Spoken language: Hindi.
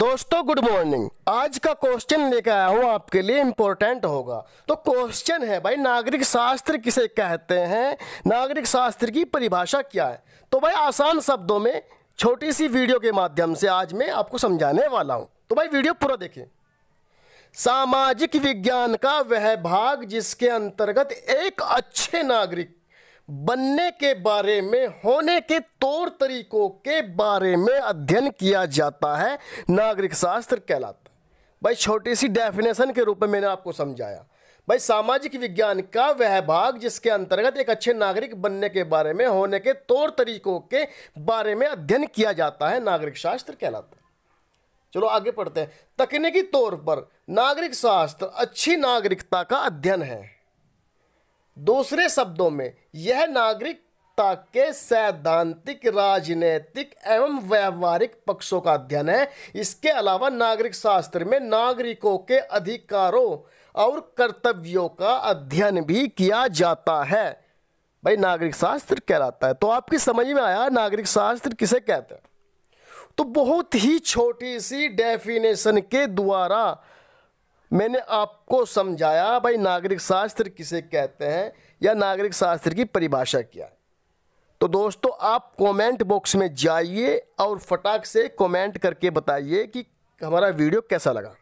दोस्तों गुड मॉर्निंग आज का क्वेश्चन लेकर आया हूँ आपके लिए इम्पोर्टेंट होगा तो क्वेश्चन है भाई नागरिक शास्त्र किसे कहते हैं नागरिक शास्त्र की परिभाषा क्या है तो भाई आसान शब्दों में छोटी सी वीडियो के माध्यम से आज मैं आपको समझाने वाला हूँ तो भाई वीडियो पूरा देखें सामाजिक विज्ञान का वह भाग जिसके अंतर्गत एक अच्छे नागरिक बनने के बारे में होने के तौर तरीकों के बारे में अध्ययन किया जाता है नागरिक शास्त्र कहलाता भाई छोटी सी डेफिनेशन के रूप में मैंने आपको समझाया भाई सामाजिक विज्ञान का वह भाग जिसके अंतर्गत एक अच्छे नागरिक बनने के बारे में होने के तौर तरीकों के बारे में अध्ययन किया जाता है नागरिक शास्त्र कहलाता है चलो आगे पढ़ते हैं तकनीकी तौर पर नागरिक शास्त्र अच्छी नागरिकता का अध्ययन है दूसरे शब्दों में यह नागरिकता के सैद्धांतिक राजनैतिक एवं व्यवहारिक पक्षों का अध्ययन है इसके अलावा नागरिक शास्त्र में नागरिकों के अधिकारों और कर्तव्यों का अध्ययन भी किया जाता है भाई नागरिक शास्त्र कहलाता है तो आपकी समझ में आया नागरिक शास्त्र किसे कहते हैं तो बहुत ही छोटी सी डेफिनेशन के द्वारा मैंने आपको समझाया भाई नागरिक शास्त्र किसे कहते हैं या नागरिक शास्त्र की परिभाषा क्या है तो दोस्तों आप कमेंट बॉक्स में जाइए और फटाक से कमेंट करके बताइए कि हमारा वीडियो कैसा लगा